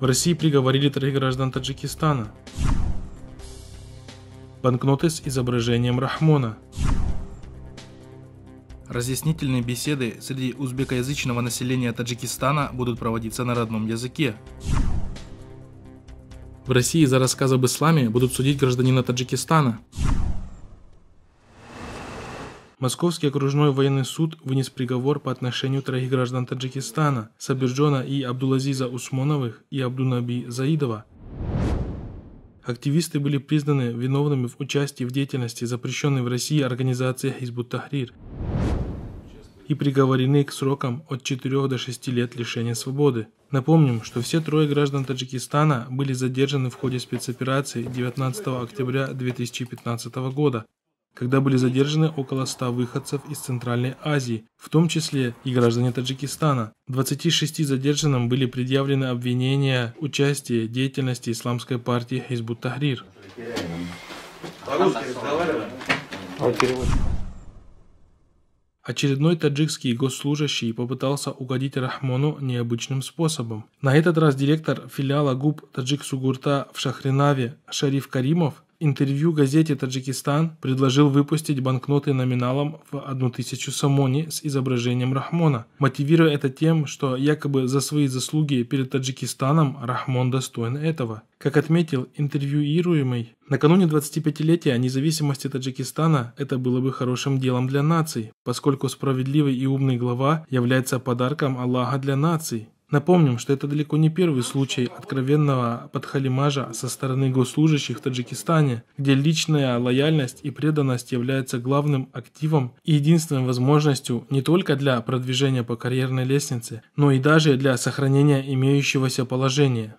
В России приговорили троих граждан Таджикистана. Банкноты с изображением Рахмона. Разъяснительные беседы среди узбекоязычного населения Таджикистана будут проводиться на родном языке. В России за рассказ об исламе будут судить гражданина Таджикистана. Московский окружной военный суд вынес приговор по отношению троих граждан Таджикистана, Сабирджона и Абдулазиза Усмоновых и Абдунаби Заидова, Активисты были признаны виновными в участии в деятельности запрещенной в России организации Хизбут Тахрир и приговорены к срокам от 4 до 6 лет лишения свободы. Напомним, что все трое граждан Таджикистана были задержаны в ходе спецоперации 19 октября 2015 года, когда были задержаны около 100 выходцев из Центральной Азии, в том числе и граждане Таджикистана. 26 задержанным были предъявлены обвинения в участия деятельности исламской партии Хизбут Тахрир. Очередной таджикский госслужащий попытался угодить Рахмону необычным способом. На этот раз директор филиала ГУП Таджик Сугурта в Шахринаве Шариф Каримов интервью газете «Таджикистан» предложил выпустить банкноты номиналом в 1000 самони с изображением Рахмона, мотивируя это тем, что якобы за свои заслуги перед Таджикистаном Рахмон достоин этого. Как отметил интервьюируемый, накануне 25-летия независимости Таджикистана это было бы хорошим делом для наций, поскольку справедливый и умный глава является подарком Аллаха для наций. Напомним, что это далеко не первый случай откровенного подхалимажа со стороны госслужащих в Таджикистане, где личная лояльность и преданность являются главным активом и единственной возможностью не только для продвижения по карьерной лестнице, но и даже для сохранения имеющегося положения.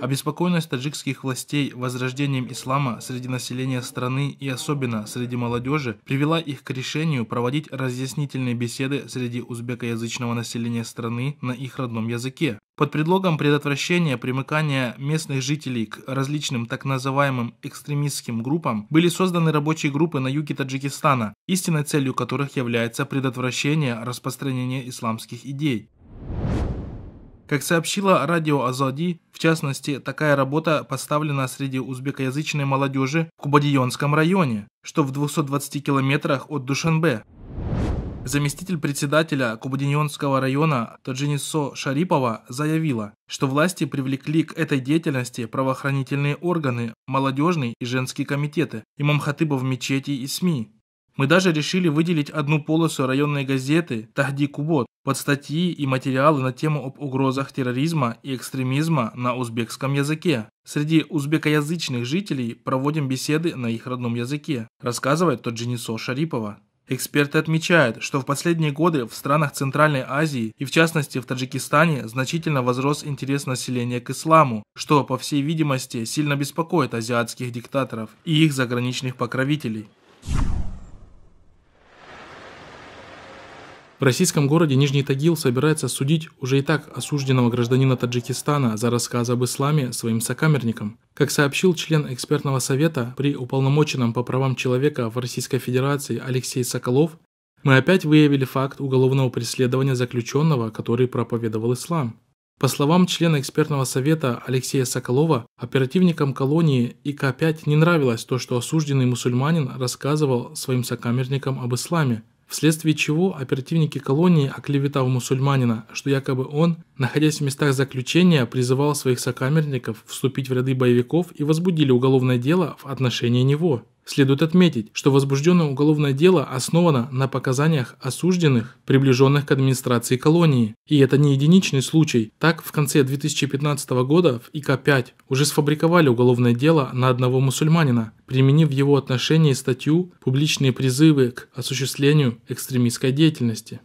Обеспокоенность таджикских властей возрождением ислама среди населения страны и особенно среди молодежи привела их к решению проводить разъяснительные беседы среди узбекоязычного населения страны на их родном языке. Под предлогом предотвращения примыкания местных жителей к различным так называемым экстремистским группам были созданы рабочие группы на юге Таджикистана, истинной целью которых является предотвращение распространения исламских идей. Как сообщила радио Азади, в частности, такая работа поставлена среди узбекоязычной молодежи в Кубадионском районе, что в 220 километрах от Душанбе. Заместитель председателя Кубадионского района Таджинисо Шарипова заявила, что власти привлекли к этой деятельности правоохранительные органы, молодежные и женские комитеты, имамхатыбов мечети и СМИ. Мы даже решили выделить одну полосу районной газеты «Тахди Кубот», под статьи и материалы на тему об угрозах терроризма и экстремизма на узбекском языке. Среди узбекоязычных жителей проводим беседы на их родном языке, рассказывает Тоджинисо Шарипова. Эксперты отмечают, что в последние годы в странах Центральной Азии и в частности в Таджикистане значительно возрос интерес населения к исламу, что, по всей видимости, сильно беспокоит азиатских диктаторов и их заграничных покровителей. В российском городе Нижний Тагил собирается судить уже и так осужденного гражданина Таджикистана за рассказ об исламе своим сокамерникам. Как сообщил член экспертного совета при уполномоченном по правам человека в Российской Федерации Алексей Соколов, мы опять выявили факт уголовного преследования заключенного, который проповедовал ислам. По словам члена экспертного совета Алексея Соколова, оперативникам колонии ИК-5 не нравилось то, что осужденный мусульманин рассказывал своим сокамерникам об исламе, вследствие чего оперативники колонии, оклеветав мусульманина, что якобы он, находясь в местах заключения, призывал своих сокамерников вступить в ряды боевиков и возбудили уголовное дело в отношении него. Следует отметить, что возбужденное уголовное дело основано на показаниях осужденных, приближенных к администрации колонии. И это не единичный случай. Так, в конце 2015 года в ИК-5 уже сфабриковали уголовное дело на одного мусульманина, применив в его отношении статью «Публичные призывы к осуществлению экстремистской деятельности».